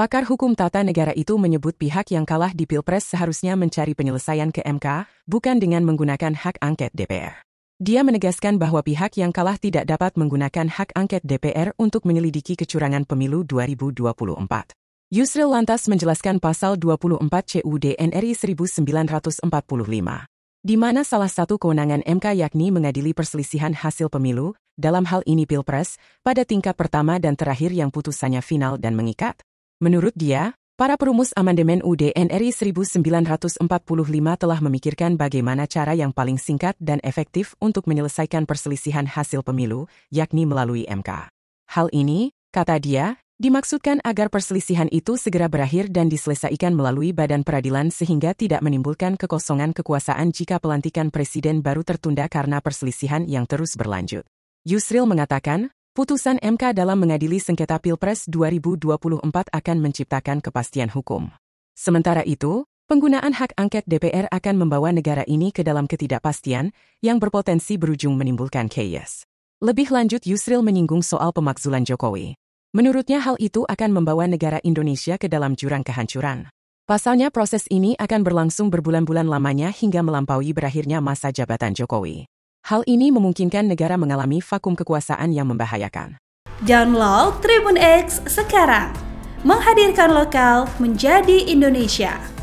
Pakar hukum tata negara itu menyebut pihak yang kalah di Pilpres seharusnya mencari penyelesaian ke MK, bukan dengan menggunakan hak angket DPR. Dia menegaskan bahwa pihak yang kalah tidak dapat menggunakan hak angket DPR untuk menyelidiki kecurangan pemilu 2024. Yusril lantas menjelaskan pasal 24 CUD NRI 1945 di mana salah satu kewenangan MK yakni mengadili perselisihan hasil pemilu, dalam hal ini Pilpres, pada tingkat pertama dan terakhir yang putusannya final dan mengikat, Menurut dia, para perumus amandemen UUD NRI 1945 telah memikirkan bagaimana cara yang paling singkat dan efektif untuk menyelesaikan perselisihan hasil pemilu, yakni melalui MK. Hal ini, kata dia, dimaksudkan agar perselisihan itu segera berakhir dan diselesaikan melalui badan peradilan sehingga tidak menimbulkan kekosongan kekuasaan jika pelantikan presiden baru tertunda karena perselisihan yang terus berlanjut. Yusril mengatakan, Putusan MK dalam mengadili sengketa Pilpres 2024 akan menciptakan kepastian hukum. Sementara itu, penggunaan hak angket DPR akan membawa negara ini ke dalam ketidakpastian yang berpotensi berujung menimbulkan chaos. Lebih lanjut Yusril menyinggung soal pemakzulan Jokowi. Menurutnya hal itu akan membawa negara Indonesia ke dalam jurang kehancuran. Pasalnya proses ini akan berlangsung berbulan-bulan lamanya hingga melampaui berakhirnya masa jabatan Jokowi. Hal ini memungkinkan negara mengalami vakum kekuasaan yang membahayakan. Download Tribun X sekarang, menghadirkan lokal menjadi Indonesia.